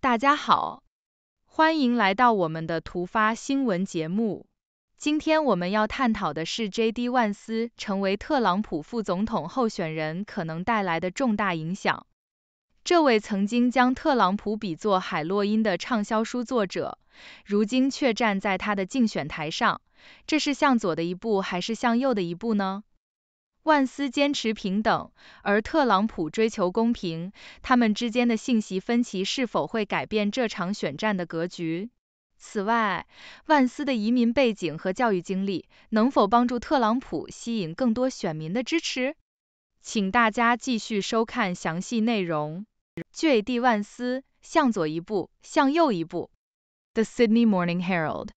大家好，欢迎来到我们的突发新闻节目。今天我们要探讨的是 JD 万斯成为特朗普副总统候选人可能带来的重大影响。这位曾经将特朗普比作海洛因的畅销书作者，如今却站在他的竞选台上，这是向左的一步还是向右的一步呢？万斯坚持平等，而特朗普追求公平，他们之间的信息分歧是否会改变这场选战的格局？此外，万斯的移民背景和教育经历能否帮助特朗普吸引更多选民的支持？请大家继续收看详细内容。J.D. 万斯向左一步，向右一步。The Sydney Morning Herald。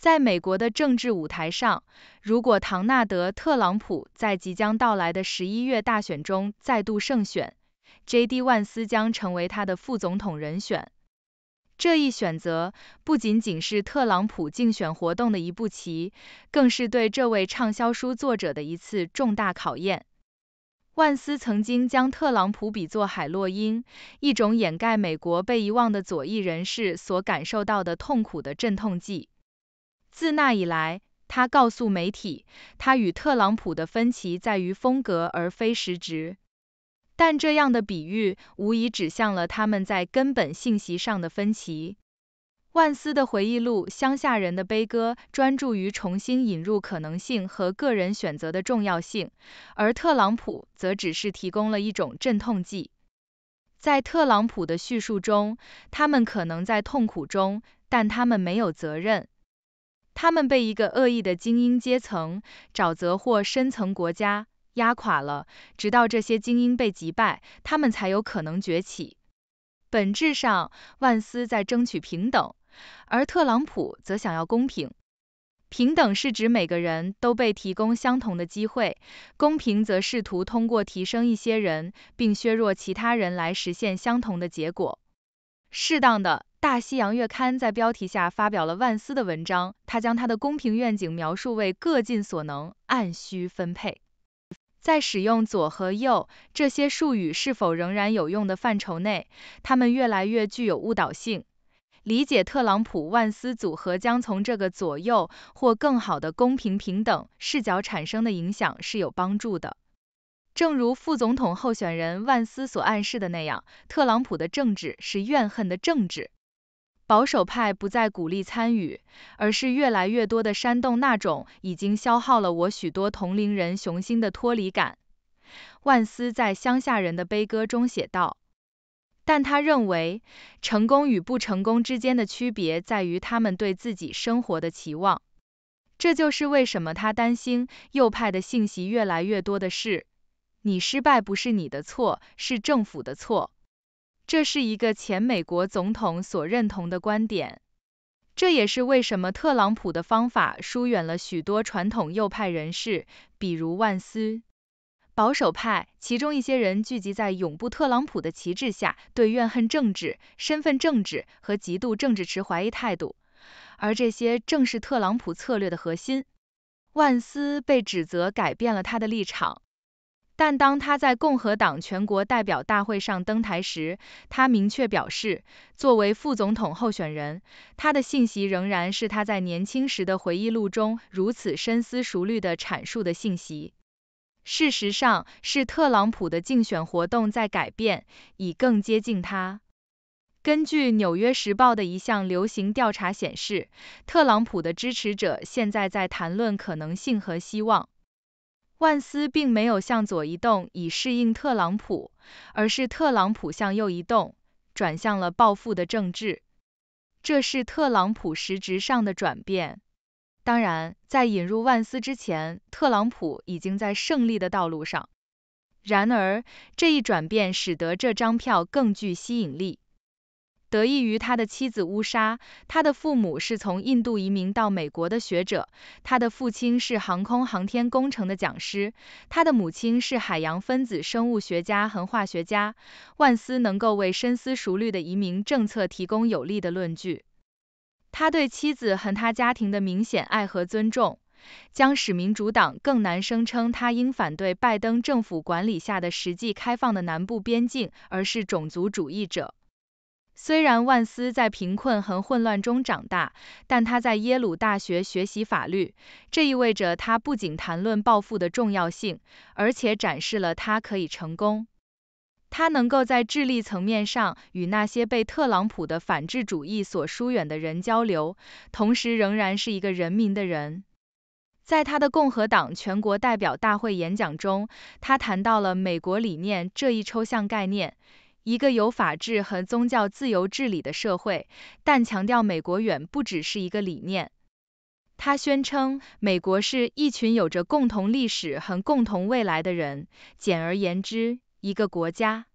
在美国的政治舞台上，如果唐纳德·特朗普在即将到来的十一月大选中再度胜选，J.D. 万斯将成为他的副总统人选。这一选择不仅仅是特朗普竞选活动的一步棋，更是对这位畅销书作者的一次重大考验。万斯曾经将特朗普比作海洛因，一种掩盖美国被遗忘的左翼人士所感受到的痛苦的镇痛剂。自那以来，他告诉媒体，他与特朗普的分歧在于风格而非实质。但这样的比喻无疑指向了他们在根本信息上的分歧。万斯的回忆录《乡下人的悲歌》专注于重新引入可能性和个人选择的重要性，而特朗普则只是提供了一种镇痛剂。在特朗普的叙述中，他们可能在痛苦中，但他们没有责任。他们被一个恶意的精英阶层、沼泽或深层国家压垮了，直到这些精英被击败，他们才有可能崛起。本质上，万斯在争取平等，而特朗普则想要公平。平等是指每个人都被提供相同的机会，公平则试图通过提升一些人并削弱其他人来实现相同的结果。适当的。《大西洋月刊》在标题下发表了万斯的文章，他将他的公平愿景描述为各尽所能，按需分配。在使用左和右这些术语是否仍然有用的范畴内，他们越来越具有误导性。理解特朗普万斯组合将从这个左右或更好的公平平等视角产生的影响是有帮助的。正如副总统候选人万斯所暗示的那样，特朗普的政治是怨恨的政治。保守派不再鼓励参与，而是越来越多的煽动那种已经消耗了我许多同龄人雄心的脱离感。万斯在《乡下人的悲歌》中写道，但他认为，成功与不成功之间的区别在于他们对自己生活的期望。这就是为什么他担心右派的信息越来越多的是，你失败不是你的错，是政府的错。这是一个前美国总统所认同的观点，这也是为什么特朗普的方法疏远了许多传统右派人士，比如万斯。保守派，其中一些人聚集在“永不特朗普”的旗帜下，对怨恨政治、身份政治和极度政治持怀疑态度，而这些正是特朗普策略的核心。万斯被指责改变了他的立场。但当他在共和党全国代表大会上登台时，他明确表示，作为副总统候选人，他的信息仍然是他在年轻时的回忆录中如此深思熟虑地阐述的信息。事实上，是特朗普的竞选活动在改变，以更接近他。根据《纽约时报》的一项流行调查显示，特朗普的支持者现在在谈论可能性和希望。万斯并没有向左移动以适应特朗普，而是特朗普向右移动，转向了暴富的政治。这是特朗普实质上的转变。当然，在引入万斯之前，特朗普已经在胜利的道路上。然而，这一转变使得这张票更具吸引力。得益于他的妻子乌莎，他的父母是从印度移民到美国的学者，他的父亲是航空航天工程的讲师，他的母亲是海洋分子生物学家和化学家。万斯能够为深思熟虑的移民政策提供有力的论据。他对妻子和他家庭的明显爱和尊重，将使民主党更难声称他应反对拜登政府管理下的实际开放的南部边境，而是种族主义者。虽然万斯在贫困和混乱中长大，但他在耶鲁大学学习法律，这意味着他不仅谈论暴富的重要性，而且展示了他可以成功。他能够在智力层面上与那些被特朗普的反智主义所疏远的人交流，同时仍然是一个人民的人。在他的共和党全国代表大会演讲中，他谈到了“美国理念”这一抽象概念。一个有法治和宗教自由治理的社会，但强调美国远不只是一个理念。他宣称，美国是一群有着共同历史和共同未来的人，简而言之，一个国家。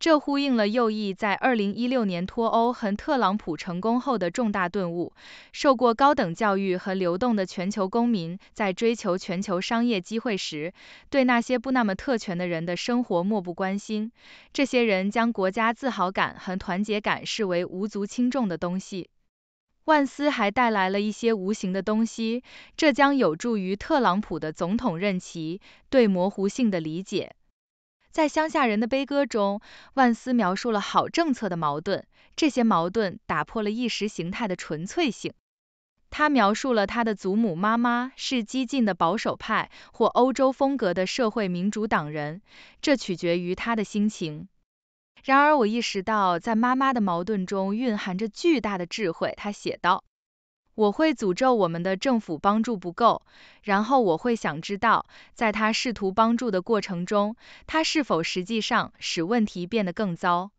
这呼应了右翼在2016年脱欧和特朗普成功后的重大顿悟：受过高等教育和流动的全球公民在追求全球商业机会时，对那些不那么特权的人的生活漠不关心；这些人将国家自豪感和团结感视为无足轻重的东西。万斯还带来了一些无形的东西，这将有助于特朗普的总统任期对模糊性的理解。在《乡下人的悲歌》中，万斯描述了好政策的矛盾，这些矛盾打破了意识形态的纯粹性。他描述了他的祖母妈妈是激进的保守派或欧洲风格的社会民主党人，这取决于他的心情。然而，我意识到在妈妈的矛盾中蕴含着巨大的智慧。他写道。我会诅咒我们的政府帮助不够，然后我会想知道，在他试图帮助的过程中，他是否实际上使问题变得更糟。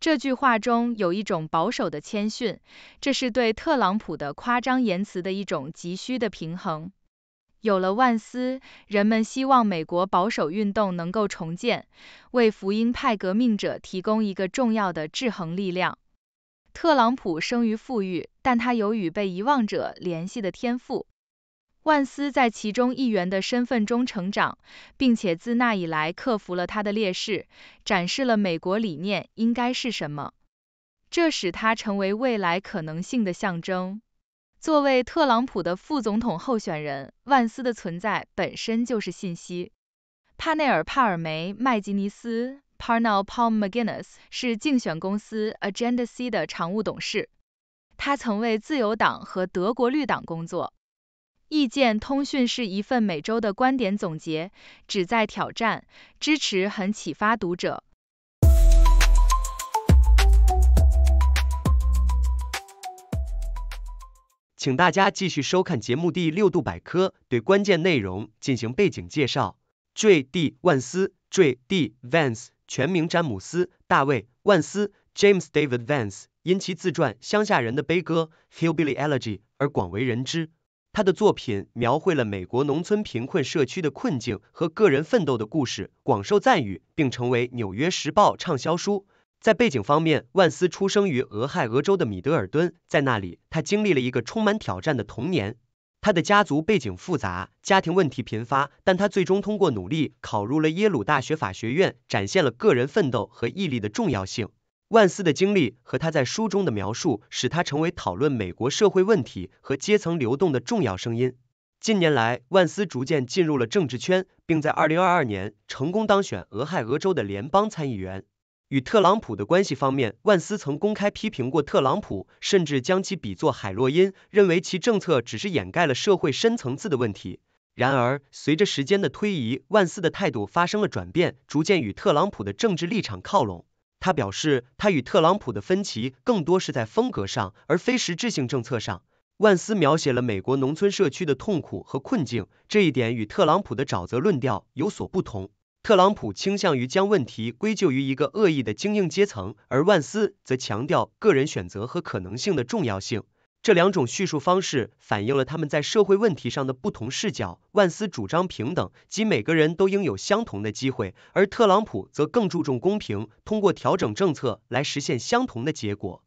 这句话中有一种保守的谦逊，这是对特朗普的夸张言辞的一种急需的平衡。有了万斯，人们希望美国保守运动能够重建，为福音派革命者提供一个重要的制衡力量。特朗普生于富裕，但他有与被遗忘者联系的天赋。万斯在其中一员的身份中成长，并且自那以来克服了他的劣势，展示了美国理念应该是什么。这使他成为未来可能性的象征。作为特朗普的副总统候选人，万斯的存在本身就是信息。帕内尔·帕尔梅·麦吉尼斯。p a r n e l Paul m c g i n n i s s 是竞选公司 Agenda C 的常务董事，他曾为自由党和德国绿党工作。意见通讯是一份每周的观点总结，旨在挑战、支持和启发读者。请大家继续收看节目第六度百科，对关键内容进行背景介绍。J D 万斯，J D Vance。全名詹姆斯·大卫·万斯 （James David Vance），因其自传《乡下人的悲歌》（Hillbilly Elegy） 而广为人知。他的作品描绘了美国农村贫困社区的困境和个人奋斗的故事，广受赞誉，并成为《纽约时报》畅销书。在背景方面，万斯出生于俄亥俄州的米德尔顿，在那里他经历了一个充满挑战的童年。他的家族背景复杂，家庭问题频发，但他最终通过努力考入了耶鲁大学法学院，展现了个人奋斗和毅力的重要性。万斯的经历和他在书中的描述，使他成为讨论美国社会问题和阶层流动的重要声音。近年来，万斯逐渐进入了政治圈，并在2022年成功当选俄亥俄州的联邦参议员。与特朗普的关系方面，万斯曾公开批评过特朗普，甚至将其比作海洛因，认为其政策只是掩盖了社会深层次的问题。然而，随着时间的推移，万斯的态度发生了转变，逐渐与特朗普的政治立场靠拢。他表示，他与特朗普的分歧更多是在风格上，而非实质性政策上。万斯描写了美国农村社区的痛苦和困境，这一点与特朗普的“沼泽”论调有所不同。特朗普倾向于将问题归咎于一个恶意的精英阶层，而万斯则强调个人选择和可能性的重要性。这两种叙述方式反映了他们在社会问题上的不同视角。万斯主张平等，即每个人都应有相同的机会，而特朗普则更注重公平，通过调整政策来实现相同的结果。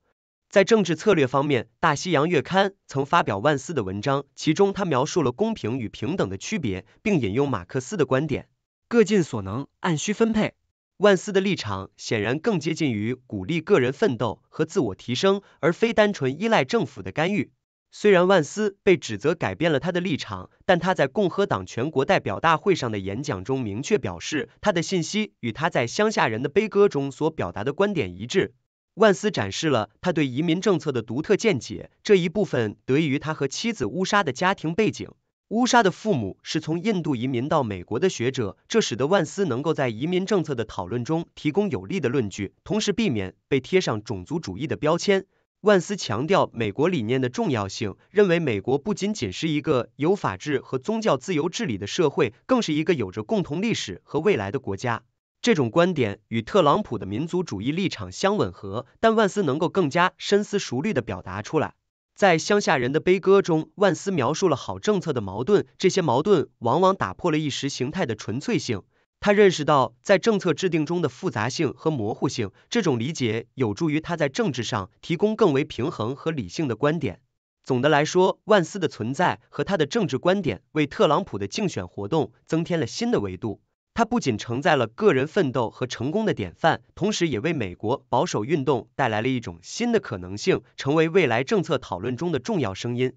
在政治策略方面，《大西洋月刊》曾发表万斯的文章，其中他描述了公平与平等的区别，并引用马克思的观点。各尽所能，按需分配。万斯的立场显然更接近于鼓励个人奋斗和自我提升，而非单纯依赖政府的干预。虽然万斯被指责改变了他的立场，但他在共和党全国代表大会上的演讲中明确表示，他的信息与他在《乡下人的悲歌》中所表达的观点一致。万斯展示了他对移民政策的独特见解，这一部分得益于他和妻子乌莎的家庭背景。乌沙的父母是从印度移民到美国的学者，这使得万斯能够在移民政策的讨论中提供有力的论据，同时避免被贴上种族主义的标签。万斯强调美国理念的重要性，认为美国不仅仅是一个有法治和宗教自由治理的社会，更是一个有着共同历史和未来的国家。这种观点与特朗普的民族主义立场相吻合，但万斯能够更加深思熟虑的表达出来。在乡下人的悲歌中，万斯描述了好政策的矛盾，这些矛盾往往打破了意识形态的纯粹性。他认识到在政策制定中的复杂性和模糊性，这种理解有助于他在政治上提供更为平衡和理性的观点。总的来说，万斯的存在和他的政治观点为特朗普的竞选活动增添了新的维度。它不仅承载了个人奋斗和成功的典范，同时也为美国保守运动带来了一种新的可能性，成为未来政策讨论中的重要声音。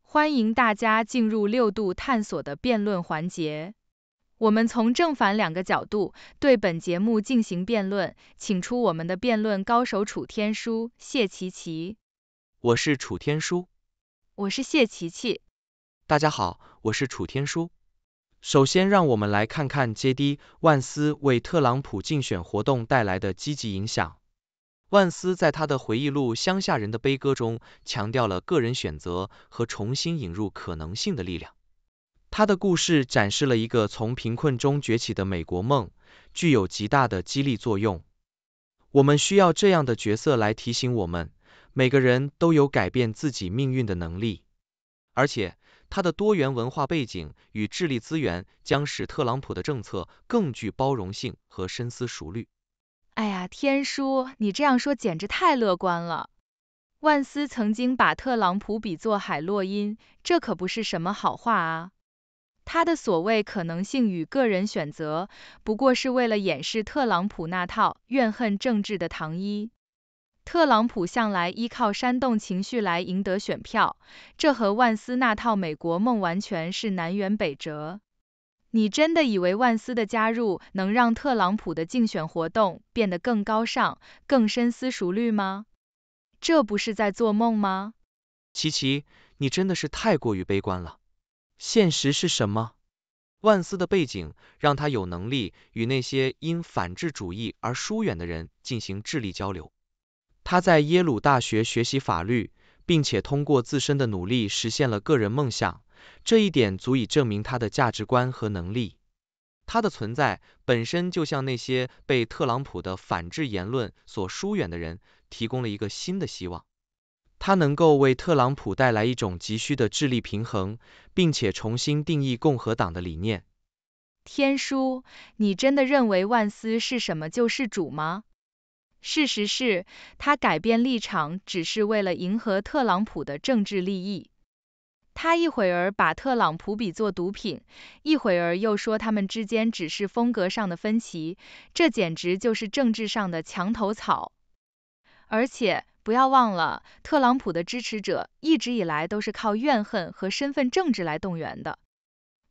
欢迎大家进入六度探索的辩论环节，我们从正反两个角度对本节目进行辩论，请出我们的辩论高手楚天舒、谢琪琪。我是楚天舒。我是谢琪琪。大家好，我是楚天舒。首先，让我们来看看杰迪万斯为特朗普竞选活动带来的积极影响。万斯在他的回忆录《乡下人的悲歌》中强调了个人选择和重新引入可能性的力量。他的故事展示了一个从贫困中崛起的美国梦，具有极大的激励作用。我们需要这样的角色来提醒我们。每个人都有改变自己命运的能力，而且他的多元文化背景与智力资源将使特朗普的政策更具包容性和深思熟虑。哎呀，天叔，你这样说简直太乐观了。万斯曾经把特朗普比作海洛因，这可不是什么好话啊。他的所谓可能性与个人选择，不过是为了掩饰特朗普那套怨恨政治的糖衣。特朗普向来依靠煽动情绪来赢得选票，这和万斯那套“美国梦”完全是南辕北辙。你真的以为万斯的加入能让特朗普的竞选活动变得更高尚、更深思熟虑吗？这不是在做梦吗？琪琪，你真的是太过于悲观了。现实是什么？万斯的背景让他有能力与那些因反智主义而疏远的人进行智力交流。他在耶鲁大学学习法律，并且通过自身的努力实现了个人梦想，这一点足以证明他的价值观和能力。他的存在本身就像那些被特朗普的反制言论所疏远的人提供了一个新的希望。他能够为特朗普带来一种急需的智力平衡，并且重新定义共和党的理念。天书，你真的认为万斯是什么救世主吗？事实是，他改变立场只是为了迎合特朗普的政治利益。他一会儿把特朗普比作毒品，一会儿又说他们之间只是风格上的分歧，这简直就是政治上的墙头草。而且，不要忘了，特朗普的支持者一直以来都是靠怨恨和身份政治来动员的。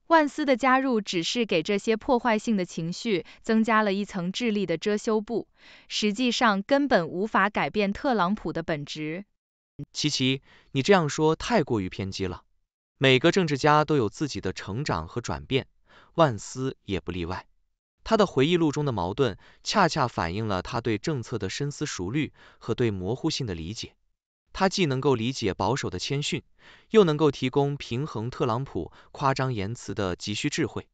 万斯的加入只是给这些破坏性的情绪增加了一层智力的遮羞布，实际上根本无法改变特朗普的本质。琪琪，你这样说太过于偏激了。每个政治家都有自己的成长和转变，万斯也不例外。他的回忆录中的矛盾，恰恰反映了他对政策的深思熟虑和对模糊性的理解。他既能够理解保守的谦逊，又能够提供平衡特朗普夸张言辞的急需智慧。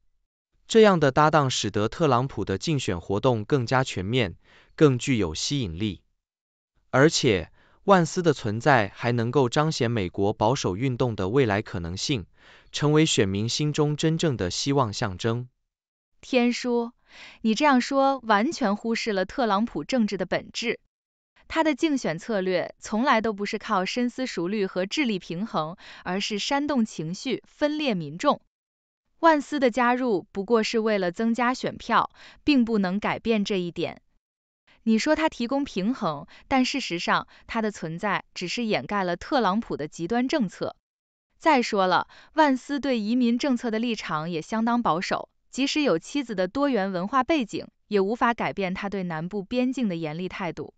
这样的搭档使得特朗普的竞选活动更加全面，更具有吸引力。而且，万斯的存在还能够彰显美国保守运动的未来可能性，成为选民心中真正的希望象征。天书，你这样说完全忽视了特朗普政治的本质。他的竞选策略从来都不是靠深思熟虑和智力平衡，而是煽动情绪、分裂民众。万斯的加入不过是为了增加选票，并不能改变这一点。你说他提供平衡，但事实上他的存在只是掩盖了特朗普的极端政策。再说了，万斯对移民政策的立场也相当保守，即使有妻子的多元文化背景，也无法改变他对南部边境的严厉态度。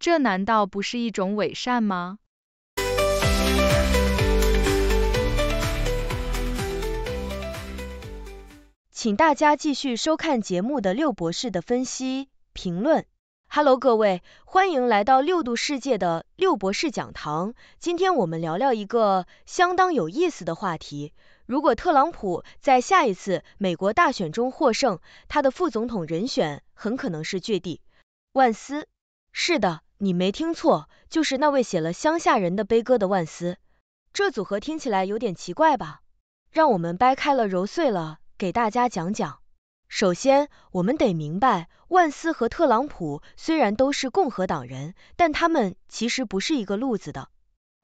这难道不是一种伪善吗？请大家继续收看节目的六博士的分析评论。Hello，各位，欢迎来到六度世界的六博士讲堂。今天我们聊聊一个相当有意思的话题。如果特朗普在下一次美国大选中获胜，他的副总统人选很可能是绝地万斯。是的。你没听错，就是那位写了《乡下人》的悲歌的万斯，这组合听起来有点奇怪吧？让我们掰开了揉碎了给大家讲讲。首先，我们得明白，万斯和特朗普虽然都是共和党人，但他们其实不是一个路子的。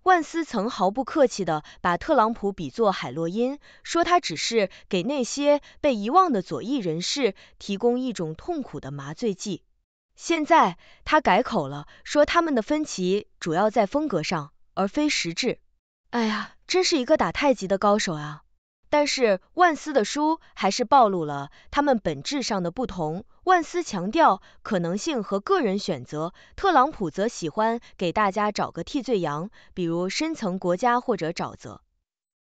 万斯曾毫不客气地把特朗普比作海洛因，说他只是给那些被遗忘的左翼人士提供一种痛苦的麻醉剂。现在他改口了，说他们的分歧主要在风格上，而非实质。哎呀，真是一个打太极的高手啊！但是万斯的书还是暴露了他们本质上的不同。万斯强调可能性和个人选择，特朗普则喜欢给大家找个替罪羊，比如深层国家或者沼泽。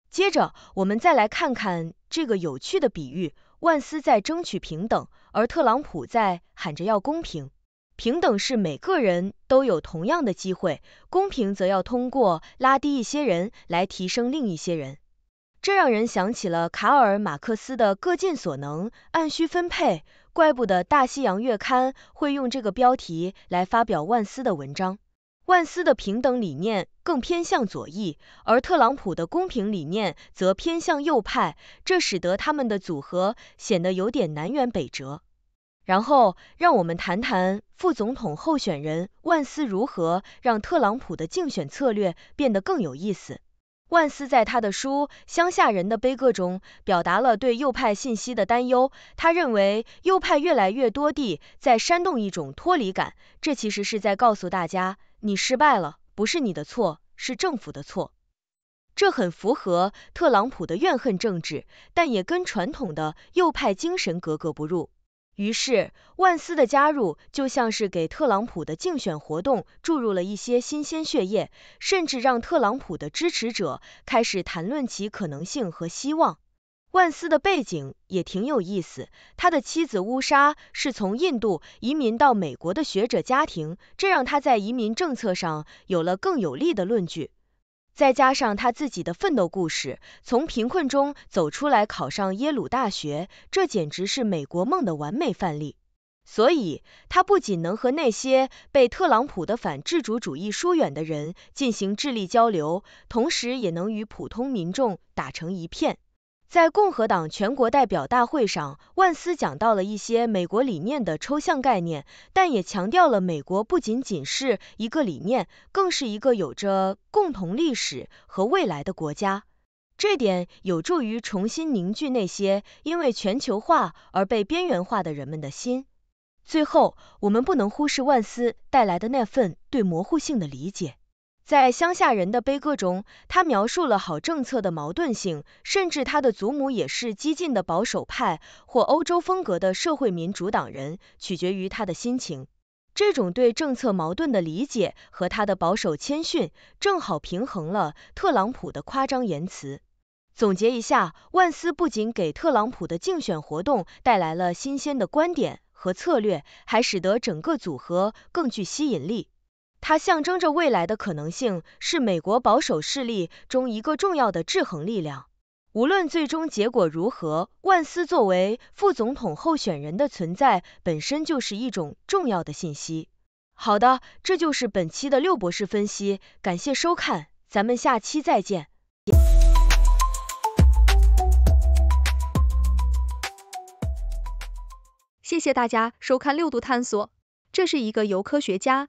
接着，我们再来看看这个有趣的比喻。万斯在争取平等，而特朗普在喊着要公平。平等是每个人都有同样的机会，公平则要通过拉低一些人来提升另一些人。这让人想起了卡尔·马克思的“各尽所能，按需分配”。怪不得《大西洋月刊》会用这个标题来发表万斯的文章。万斯的平等理念更偏向左翼，而特朗普的公平理念则偏向右派，这使得他们的组合显得有点南辕北辙。然后，让我们谈谈副总统候选人万斯如何让特朗普的竞选策略变得更有意思。万斯在他的书《乡下人的悲歌》中表达了对右派信息的担忧，他认为右派越来越多地在煽动一种脱离感，这其实是在告诉大家。你失败了，不是你的错，是政府的错。这很符合特朗普的怨恨政治，但也跟传统的右派精神格格不入。于是，万斯的加入就像是给特朗普的竞选活动注入了一些新鲜血液，甚至让特朗普的支持者开始谈论其可能性和希望。万斯的背景也挺有意思，他的妻子乌莎是从印度移民到美国的学者家庭，这让他在移民政策上有了更有力的论据。再加上他自己的奋斗故事，从贫困中走出来考上耶鲁大学，这简直是美国梦的完美范例。所以，他不仅能和那些被特朗普的反制主主义疏远的人进行智力交流，同时也能与普通民众打成一片。在共和党全国代表大会上，万斯讲到了一些美国理念的抽象概念，但也强调了美国不仅仅是一个理念，更是一个有着共同历史和未来的国家。这点有助于重新凝聚那些因为全球化而被边缘化的人们的心。最后，我们不能忽视万斯带来的那份对模糊性的理解。在乡下人的悲歌中，他描述了好政策的矛盾性，甚至他的祖母也是激进的保守派或欧洲风格的社会民主党人，取决于他的心情。这种对政策矛盾的理解和他的保守谦逊正好平衡了特朗普的夸张言辞。总结一下，万斯不仅给特朗普的竞选活动带来了新鲜的观点和策略，还使得整个组合更具吸引力。它象征着未来的可能性，是美国保守势力中一个重要的制衡力量。无论最终结果如何，万斯作为副总统候选人的存在本身就是一种重要的信息。好的，这就是本期的六博士分析，感谢收看，咱们下期再见。谢谢大家收看六度探索，这是一个由科学家。